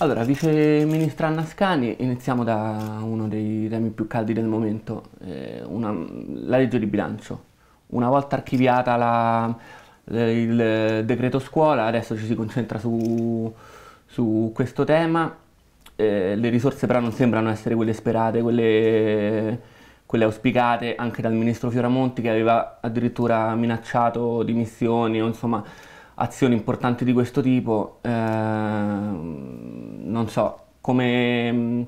Allora, vice ministra Anna iniziamo da uno dei temi più caldi del momento, eh, una, la legge di bilancio. Una volta archiviata la, eh, il decreto scuola, adesso ci si concentra su, su questo tema. Eh, le risorse però non sembrano essere quelle sperate, quelle, quelle auspicate anche dal ministro Fioramonti che aveva addirittura minacciato dimissioni, insomma azioni importanti di questo tipo, eh, non so, come mm,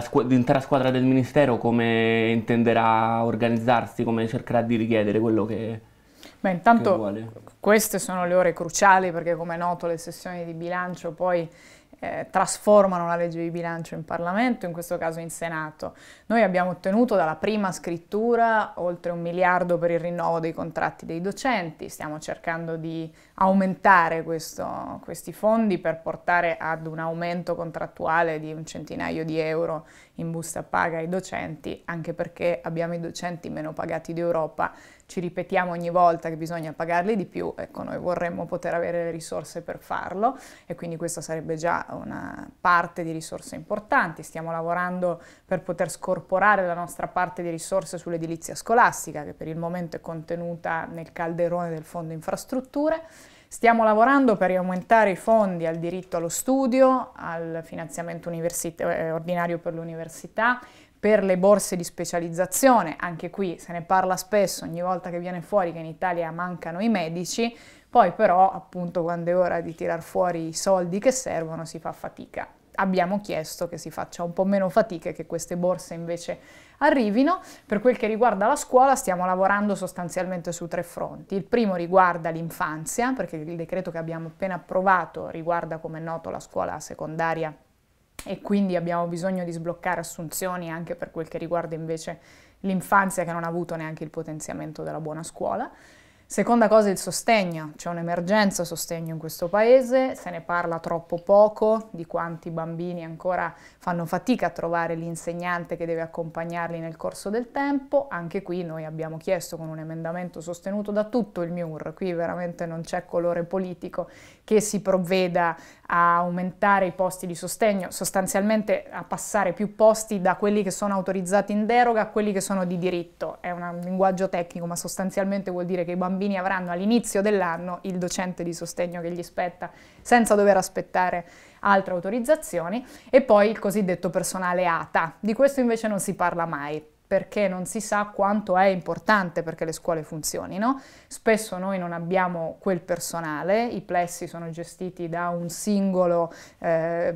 squ- l'intera squadra del Ministero come intenderà organizzarsi, come cercherà di richiedere quello che, Beh, intanto queste sono le ore cruciali perché come è noto le sessioni di bilancio poi eh, trasformano la legge di bilancio in Parlamento, in questo caso in Senato. Noi abbiamo ottenuto dalla prima scrittura oltre un miliardo per il rinnovo dei contratti dei docenti, stiamo cercando di aumentare questo, questi fondi per portare ad un aumento contrattuale di un centinaio di euro in busta paga ai docenti, anche perché abbiamo i docenti meno pagati d'Europa ci ripetiamo ogni volta che bisogna pagarli di più, ecco noi vorremmo poter avere le risorse per farlo e quindi questa sarebbe già una parte di risorse importanti, stiamo lavorando per poter scorporare la nostra parte di risorse sull'edilizia scolastica che per il momento è contenuta nel calderone del fondo infrastrutture, stiamo lavorando per aumentare i fondi al diritto allo studio, al finanziamento eh, ordinario per l'università, per le borse di specializzazione, anche qui se ne parla spesso ogni volta che viene fuori che in Italia mancano i medici, poi però appunto quando è ora di tirar fuori i soldi che servono si fa fatica. Abbiamo chiesto che si faccia un po' meno fatica e che queste borse invece arrivino. Per quel che riguarda la scuola stiamo lavorando sostanzialmente su tre fronti. Il primo riguarda l'infanzia, perché il decreto che abbiamo appena approvato riguarda come è noto la scuola secondaria e quindi abbiamo bisogno di sbloccare assunzioni anche per quel che riguarda invece l'infanzia che non ha avuto neanche il potenziamento della buona scuola. Seconda cosa è il sostegno, c'è un'emergenza sostegno in questo paese, se ne parla troppo poco di quanti bambini ancora fanno fatica a trovare l'insegnante che deve accompagnarli nel corso del tempo, anche qui noi abbiamo chiesto con un emendamento sostenuto da tutto il MIUR, qui veramente non c'è colore politico che si provveda a aumentare i posti di sostegno, sostanzialmente a passare più posti da quelli che sono autorizzati in deroga a quelli che sono di diritto. È un linguaggio tecnico, ma sostanzialmente vuol dire che i bambini avranno all'inizio dell'anno il docente di sostegno che gli spetta senza dover aspettare altre autorizzazioni e poi il cosiddetto personale ATA. Di questo invece non si parla mai perché non si sa quanto è importante perché le scuole funzionino. Spesso noi non abbiamo quel personale, i plessi sono gestiti da un singolo, eh,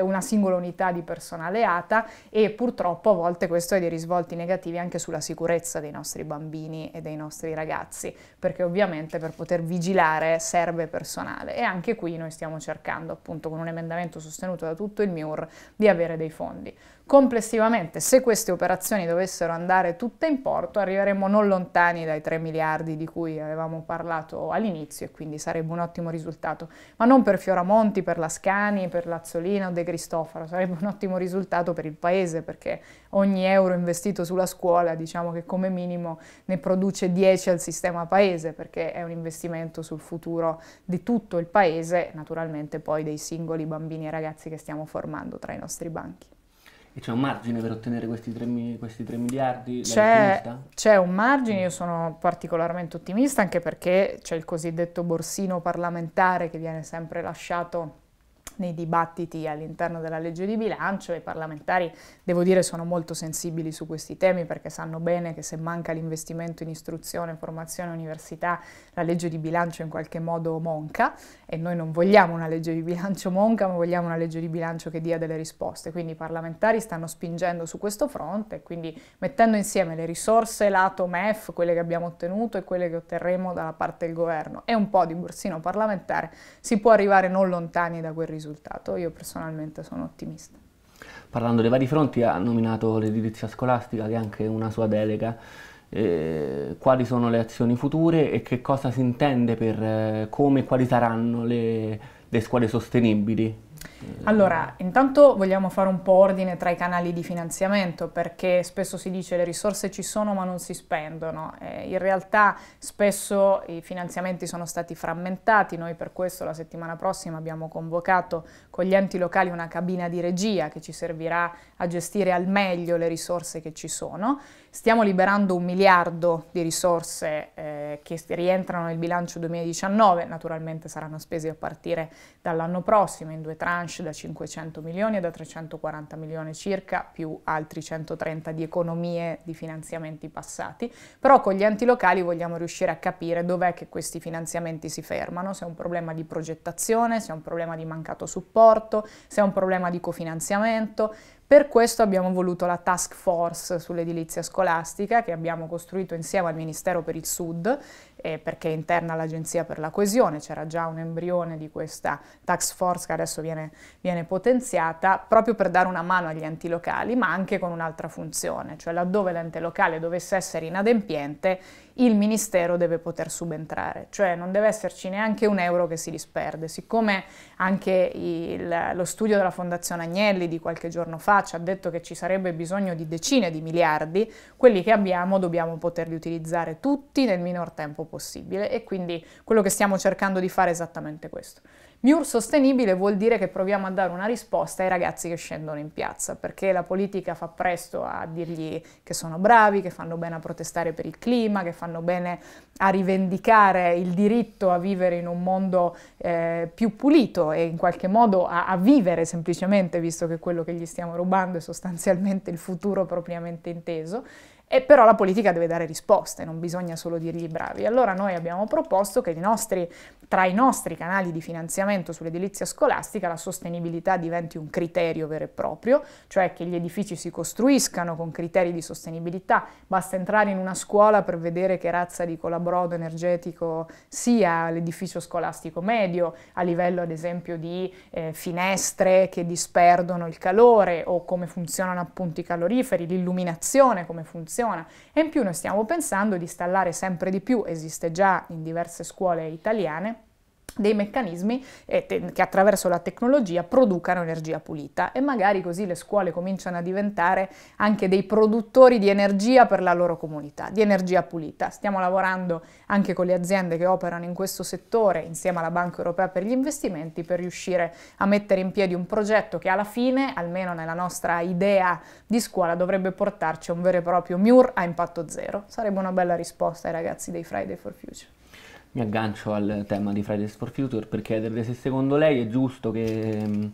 una singola unità di personale ATA e purtroppo a volte questo ha dei risvolti negativi anche sulla sicurezza dei nostri bambini e dei nostri ragazzi, perché ovviamente per poter vigilare serve personale e anche qui noi stiamo cercando appunto con un emendamento sostenuto da tutto il MIUR di avere dei fondi. Complessivamente, se queste operazioni dovessero andare tutte in porto, arriveremmo non lontani dai 3 miliardi di cui avevamo parlato all'inizio e quindi sarebbe un ottimo risultato, ma non per Fioramonti, per Lascani, per Lazzolino o De Cristoforo, sarebbe un ottimo risultato per il paese perché ogni euro investito sulla scuola diciamo che come minimo ne produce 10 al sistema paese perché è un investimento sul futuro di tutto il paese, naturalmente poi dei singoli bambini e ragazzi che stiamo formando tra i nostri banchi. E c'è un margine per ottenere questi 3, questi 3 miliardi? C'è, c'è, un margine, io sono particolarmente ottimista anche perché c'è il cosiddetto borsino parlamentare che viene sempre lasciato nei dibattiti all'interno della legge di bilancio e i parlamentari, devo dire, sono molto sensibili su questi temi perché sanno bene che se manca l'investimento in istruzione, formazione, università, la legge di bilancio in qualche modo monca e noi non vogliamo una legge di bilancio monca, ma vogliamo una legge di bilancio che dia delle risposte. Quindi i parlamentari stanno spingendo su questo fronte, quindi mettendo insieme le risorse lato MEF, quelle che abbiamo ottenuto e quelle che otterremo dalla parte del governo e un po' di borsino parlamentare, si può arrivare non lontani da quel risultato risultato. Io personalmente sono ottimista. Parlando dei vari fronti, ha nominato l'edilizia scolastica, che è anche una sua delega. Eh, quali sono le azioni future e che cosa si intende per eh, come e quali saranno le, le scuole sostenibili allora, intanto vogliamo fare un po' ordine tra i canali di finanziamento perché spesso si dice le risorse ci sono ma non si spendono. Eh, in realtà spesso i finanziamenti sono stati frammentati, noi per questo la settimana prossima abbiamo convocato con gli enti locali una cabina di regia che ci servirà a gestire al meglio le risorse che ci sono. Stiamo liberando un miliardo di risorse eh, che rientrano nel bilancio 2019, naturalmente saranno spese a partire dall'anno prossimo in due tranche tranche da 500 milioni e da 340 milioni circa, più altri 130 di economie di finanziamenti passati, però con gli enti locali vogliamo riuscire a capire dov'è che questi finanziamenti si fermano, se è un problema di progettazione, se è un problema di mancato supporto, se è un problema di cofinanziamento, per questo abbiamo voluto la task force sull'edilizia scolastica che abbiamo costruito insieme al Ministero per il Sud eh, perché è interna all'Agenzia per la coesione, c'era già un embrione di questa tax force che adesso viene, viene potenziata, proprio per dare una mano agli enti locali, ma anche con un'altra funzione, cioè laddove l'ente locale dovesse essere inadempiente, il Ministero deve poter subentrare, cioè non deve esserci neanche un euro che si disperde. Siccome anche il, lo studio della Fondazione Agnelli di qualche giorno fa ci ha detto che ci sarebbe bisogno di decine di miliardi, quelli che abbiamo dobbiamo poterli utilizzare tutti nel minor tempo possibile e quindi quello che stiamo cercando di fare è esattamente questo. Miur sostenibile vuol dire che proviamo a dare una risposta ai ragazzi che scendono in piazza, perché la politica fa presto a dirgli che sono bravi, che fanno bene a protestare per il clima, che fanno bene a rivendicare il diritto a vivere in un mondo eh, più pulito e in qualche modo a, a vivere semplicemente, visto che quello che gli stiamo rubando è sostanzialmente il futuro propriamente inteso. E però la politica deve dare risposte, non bisogna solo dirgli bravi. Allora noi abbiamo proposto che i nostri tra i nostri canali di finanziamento sull'edilizia scolastica la sostenibilità diventi un criterio vero e proprio, cioè che gli edifici si costruiscano con criteri di sostenibilità, basta entrare in una scuola per vedere che razza di colabrodo energetico sia l'edificio scolastico medio, a livello ad esempio di eh, finestre che disperdono il calore o come funzionano appunto i caloriferi, l'illuminazione come funziona e in più noi stiamo pensando di installare sempre di più, esiste già in diverse scuole italiane, dei meccanismi eh, che attraverso la tecnologia producano energia pulita e magari così le scuole cominciano a diventare anche dei produttori di energia per la loro comunità, di energia pulita. Stiamo lavorando anche con le aziende che operano in questo settore insieme alla Banca Europea per gli investimenti per riuscire a mettere in piedi un progetto che alla fine, almeno nella nostra idea di scuola, dovrebbe portarci a un vero e proprio MUR a impatto zero. Sarebbe una bella risposta ai ragazzi dei Friday for Future mi aggancio al tema di Fridays for Future per chiederle se secondo lei è giusto che mm,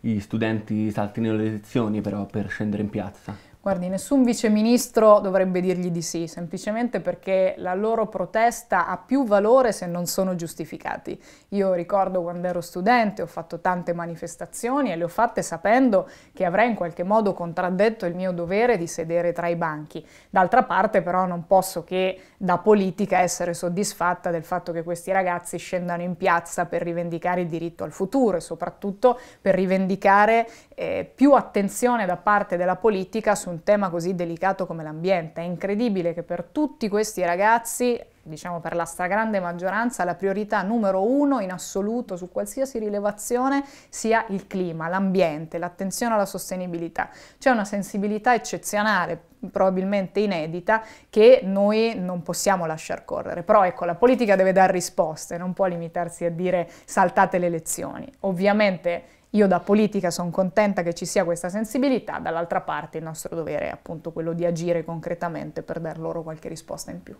gli studenti saltino le lezioni però per scendere in piazza. Guardi, nessun viceministro dovrebbe dirgli di sì, semplicemente perché la loro protesta ha più valore se non sono giustificati. Io ricordo quando ero studente, ho fatto tante manifestazioni e le ho fatte sapendo che avrei in qualche modo contraddetto il mio dovere di sedere tra i banchi. D'altra parte però non posso che da politica essere soddisfatta del fatto che questi ragazzi scendano in piazza per rivendicare il diritto al futuro e soprattutto per rivendicare eh, più attenzione da parte della politica su un un tema così delicato come l'ambiente. È incredibile che per tutti questi ragazzi, diciamo per la stragrande maggioranza, la priorità numero uno in assoluto su qualsiasi rilevazione sia il clima, l'ambiente, l'attenzione alla sostenibilità. C'è una sensibilità eccezionale probabilmente inedita che noi non possiamo lasciar correre. Però ecco, la politica deve dare risposte, non può limitarsi a dire saltate le elezioni. Ovviamente io da politica sono contenta che ci sia questa sensibilità, dall'altra parte il nostro dovere è appunto quello di agire concretamente per dar loro qualche risposta in più.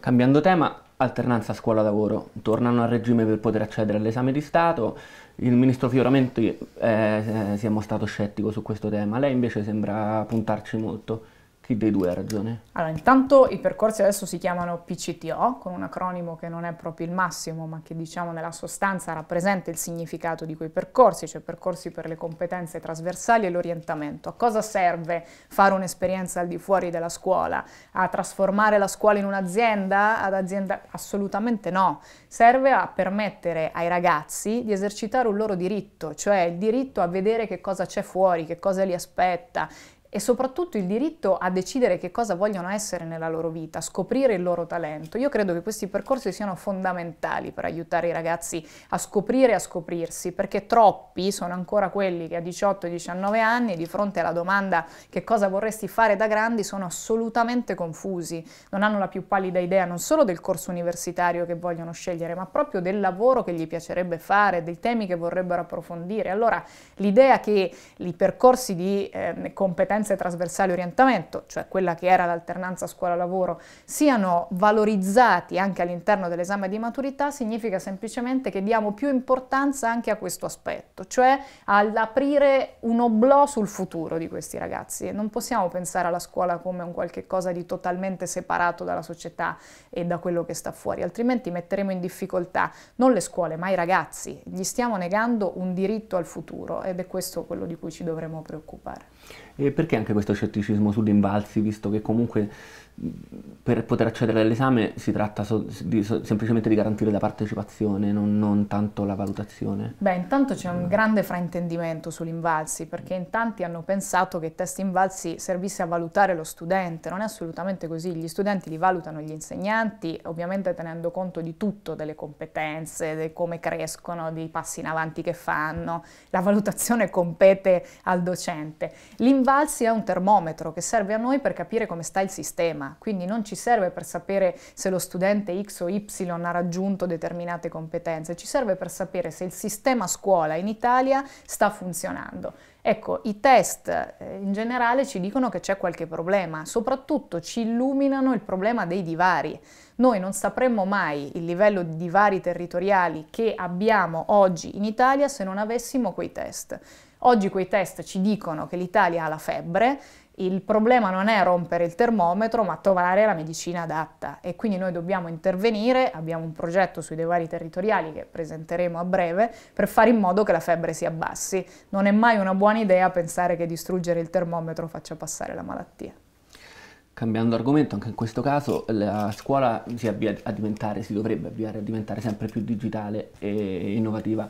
Cambiando tema, alternanza scuola-lavoro. Tornano al regime per poter accedere all'esame di Stato. Il ministro Fioramenti eh, eh si è mostrato scettico su questo tema, lei invece sembra puntarci molto. Chi dei due ha ragione? Allora, intanto i percorsi adesso si chiamano PCTO, con un acronimo che non è proprio il massimo, ma che diciamo nella sostanza rappresenta il significato di quei percorsi, cioè percorsi per le competenze trasversali e l'orientamento. A cosa serve fare un'esperienza al di fuori della scuola? A trasformare la scuola in un'azienda? Ad azienda? Assolutamente no. Serve a permettere ai ragazzi di esercitare un loro diritto, cioè il diritto a vedere che cosa c'è fuori, che cosa li aspetta, e soprattutto il diritto a decidere che cosa vogliono essere nella loro vita, scoprire il loro talento. Io credo che questi percorsi siano fondamentali per aiutare i ragazzi a scoprire e a scoprirsi, perché troppi sono ancora quelli che a 18-19 anni di fronte alla domanda che cosa vorresti fare da grandi sono assolutamente confusi, non hanno la più pallida idea non solo del corso universitario che vogliono scegliere, ma proprio del lavoro che gli piacerebbe fare, dei temi che vorrebbero approfondire. Allora l'idea che i percorsi di eh, competenza differenze trasversali orientamento, cioè quella che era l'alternanza scuola-lavoro, siano valorizzati anche all'interno dell'esame di maturità significa semplicemente che diamo più importanza anche a questo aspetto, cioè all'aprire un oblò sul futuro di questi ragazzi. Non possiamo pensare alla scuola come un qualche cosa di totalmente separato dalla società e da quello che sta fuori, altrimenti metteremo in difficoltà non le scuole ma i ragazzi. Gli stiamo negando un diritto al futuro ed è questo quello di cui ci dovremmo preoccupare. E perché anche questo scetticismo sugli rimbalzi, visto che comunque per poter accedere all'esame si tratta so, di, so, semplicemente di garantire la partecipazione, non, non, tanto la valutazione. Beh, intanto c'è un grande fraintendimento sull'invalsi, perché in tanti hanno pensato che il test invalsi servisse a valutare lo studente, non è assolutamente così, gli studenti li valutano gli insegnanti, ovviamente tenendo conto di tutto, delle competenze, di come crescono, dei passi in avanti che fanno, la valutazione compete al docente. L'invalsi Valsi è un termometro che serve a noi per capire come sta il sistema, quindi non ci serve per sapere se lo studente X o Y ha raggiunto determinate competenze, ci serve per sapere se il sistema scuola in Italia sta funzionando. Ecco, i test eh, in generale ci dicono che c'è qualche problema, soprattutto ci illuminano il problema dei divari. Noi non sapremmo mai il livello di divari territoriali che abbiamo oggi in Italia se non avessimo quei test. Oggi quei test ci dicono che l'Italia ha la febbre, il problema non è rompere il termometro, ma trovare la medicina adatta e quindi noi dobbiamo intervenire, abbiamo un progetto sui divari territoriali che presenteremo a breve per fare in modo che la febbre si abbassi. Non è mai una buona idea pensare che distruggere il termometro faccia passare la malattia. Cambiando argomento, anche in questo caso la scuola si avvia a diventare, si dovrebbe avviare a diventare sempre più digitale e innovativa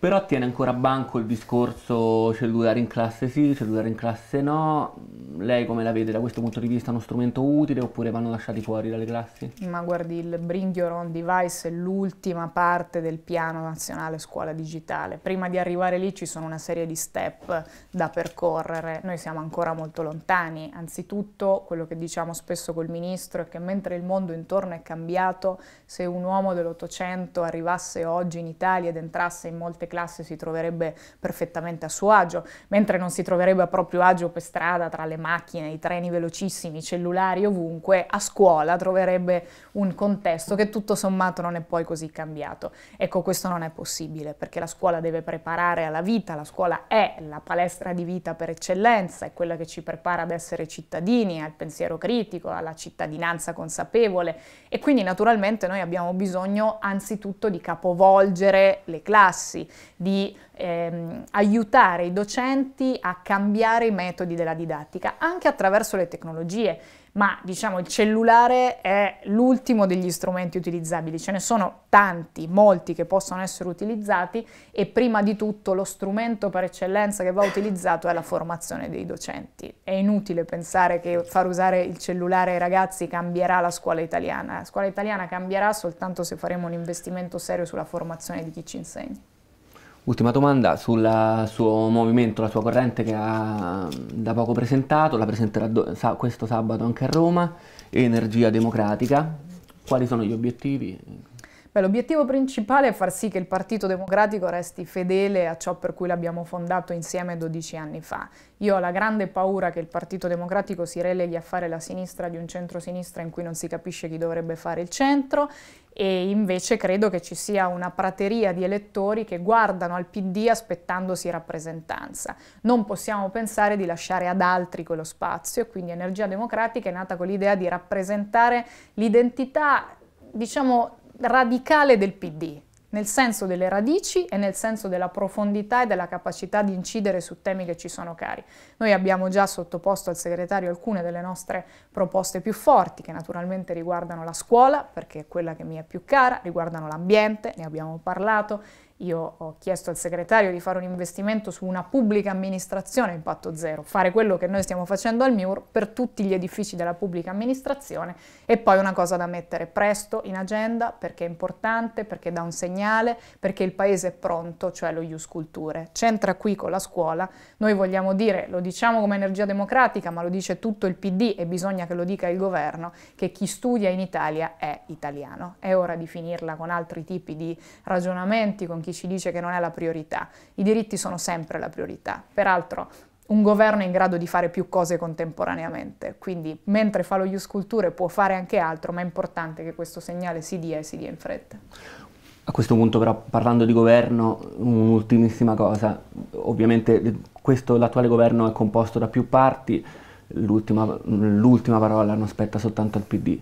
però tiene ancora banco il discorso cellulare in classe sì, cellulare in classe no. Lei come la vede da questo punto di vista? Uno strumento utile oppure vanno lasciati fuori dalle classi? Ma guardi, il Bring Your Own Device è l'ultima parte del piano nazionale scuola digitale. Prima di arrivare lì ci sono una serie di step da percorrere. Noi siamo ancora molto lontani. Anzitutto, quello che diciamo spesso col ministro è che mentre il mondo intorno è cambiato, se un uomo dell'Ottocento arrivasse oggi in Italia ed entrasse in molte classe si troverebbe perfettamente a suo agio, mentre non si troverebbe a proprio agio per strada tra le macchine, i treni velocissimi, i cellulari ovunque, a scuola troverebbe un contesto che tutto sommato non è poi così cambiato. Ecco, questo non è possibile perché la scuola deve preparare alla vita, la scuola è la palestra di vita per eccellenza, è quella che ci prepara ad essere cittadini, al pensiero critico, alla cittadinanza consapevole e quindi naturalmente noi abbiamo bisogno anzitutto di capovolgere le classi, di ehm, aiutare i docenti a cambiare i metodi della didattica, anche attraverso le tecnologie, ma diciamo il cellulare è l'ultimo degli strumenti utilizzabili, ce ne sono tanti, molti che possono essere utilizzati e prima di tutto lo strumento per eccellenza che va utilizzato è la formazione dei docenti. È inutile pensare che far usare il cellulare ai ragazzi cambierà la scuola italiana, la scuola italiana cambierà soltanto se faremo un investimento serio sulla formazione di chi ci insegna. Ultima domanda sul suo movimento, la sua corrente che ha mm, da poco presentato, la presenterà sa questo sabato anche a Roma, Energia Democratica. Quali sono gli obiettivi? l'obiettivo principale è far sì che il Partito Democratico resti fedele a ciò per cui l'abbiamo fondato insieme 12 anni fa. Io ho la grande paura che il Partito Democratico si releghi a fare la sinistra di un centro-sinistra in cui non si capisce chi dovrebbe fare il centro e invece credo che ci sia una prateria di elettori che guardano al PD aspettandosi rappresentanza. Non possiamo pensare di lasciare ad altri quello spazio e quindi Energia Democratica è nata con l'idea di rappresentare l'identità diciamo radicale del PD, nel senso delle radici e nel senso della profondità e della capacità di incidere su temi che ci sono cari. Noi abbiamo già sottoposto al segretario alcune delle nostre proposte più forti, che naturalmente riguardano la scuola, perché è quella che mi è più cara, riguardano l'ambiente, ne abbiamo parlato, io ho chiesto al segretario di fare un investimento su una pubblica amministrazione a impatto zero, fare quello che noi stiamo facendo al MIUR per tutti gli edifici della pubblica amministrazione e poi una cosa da mettere presto in agenda perché è importante, perché dà un segnale, perché il paese è pronto, cioè lo Ius Culture. C'entra qui con la scuola, noi vogliamo dire, lo diciamo come energia democratica, ma lo dice tutto il PD e bisogna che lo dica il governo, che chi studia in Italia è italiano. È ora di finirla con altri tipi di ragionamenti, con chi chi ci dice che non è la priorità. I diritti sono sempre la priorità. Peraltro un governo è in grado di fare più cose contemporaneamente, quindi mentre fa lo Ius Culture può fare anche altro, ma è importante che questo segnale si dia e si dia in fretta. A questo punto però parlando di governo, un'ultimissima cosa, ovviamente questo, l'attuale governo è composto da più parti, l'ultima, l'ultima parola non spetta soltanto al PD,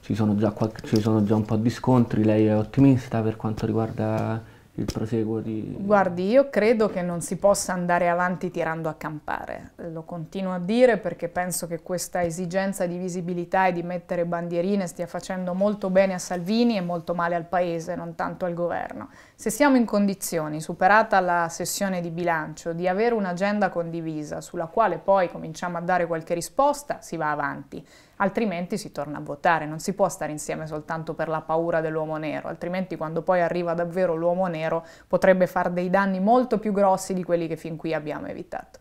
ci sono, qualche, ci sono già un po' di scontri, lei è ottimista per quanto riguarda il proseguo di... Guardi, io credo che non si possa andare avanti tirando a campare, lo continuo a dire perché penso che questa esigenza di visibilità e di mettere bandierine stia facendo molto bene a Salvini e molto male al Paese, non tanto al governo. Se siamo in condizioni, superata la sessione di bilancio, di avere un'agenda condivisa sulla quale poi cominciamo a dare qualche risposta, si va avanti altrimenti si torna a votare, non si può stare insieme soltanto per la paura dell'uomo nero, altrimenti quando poi arriva davvero l'uomo nero potrebbe fare dei danni molto più grossi di quelli che fin qui abbiamo evitato.